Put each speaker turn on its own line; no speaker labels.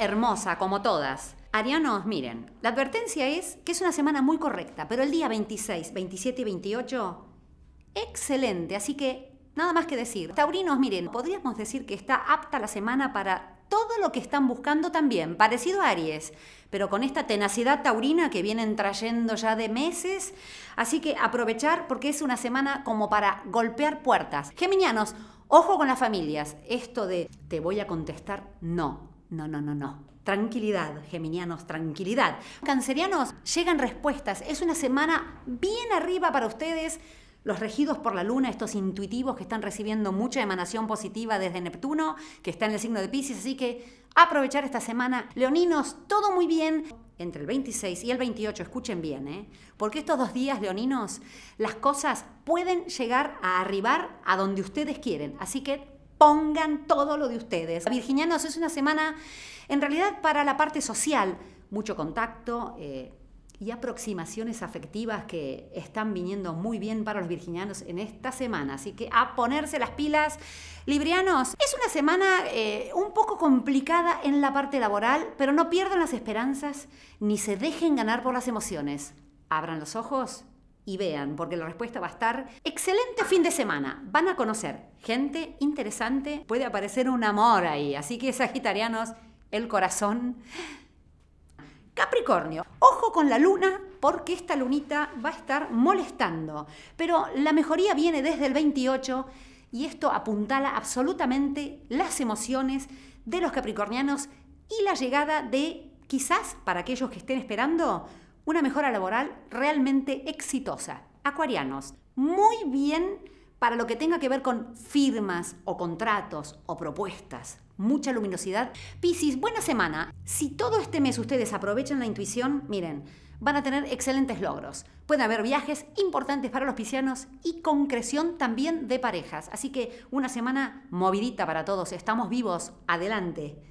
hermosa, como todas. Arianos, miren, la advertencia es que es una semana muy correcta, pero el día 26, 27 y 28, excelente, así que nada más que decir. Taurinos, miren, podríamos decir que está apta la semana para todo lo que están buscando también, parecido a Aries, pero con esta tenacidad taurina que vienen trayendo ya de meses, así que aprovechar porque es una semana como para golpear puertas. Geminianos, ojo con las familias, esto de te voy a contestar no no, no, no, no. Tranquilidad, geminianos, tranquilidad. Cancerianos, llegan respuestas. Es una semana bien arriba para ustedes. Los regidos por la luna, estos intuitivos que están recibiendo mucha emanación positiva desde Neptuno, que está en el signo de Pisces, así que aprovechar esta semana. Leoninos, todo muy bien. Entre el 26 y el 28, escuchen bien, ¿eh? porque estos dos días, leoninos, las cosas pueden llegar a arribar a donde ustedes quieren. Así que pongan todo lo de ustedes. Virginianos, es una semana en realidad para la parte social, mucho contacto eh, y aproximaciones afectivas que están viniendo muy bien para los virginianos en esta semana. Así que a ponerse las pilas, librianos. Es una semana eh, un poco complicada en la parte laboral, pero no pierdan las esperanzas ni se dejen ganar por las emociones. Abran los ojos y vean, porque la respuesta va a estar excelente fin de semana. Van a conocer gente interesante, puede aparecer un amor ahí, así que sagitarianos, el corazón. Capricornio, ojo con la luna porque esta lunita va a estar molestando, pero la mejoría viene desde el 28 y esto apuntala absolutamente las emociones de los capricornianos y la llegada de, quizás para aquellos que estén esperando, una mejora laboral realmente exitosa. Acuarianos, muy bien para lo que tenga que ver con firmas o contratos o propuestas. Mucha luminosidad. Piscis, buena semana. Si todo este mes ustedes aprovechan la intuición, miren, van a tener excelentes logros. Puede haber viajes importantes para los piscianos y concreción también de parejas. Así que una semana movidita para todos. Estamos vivos. Adelante.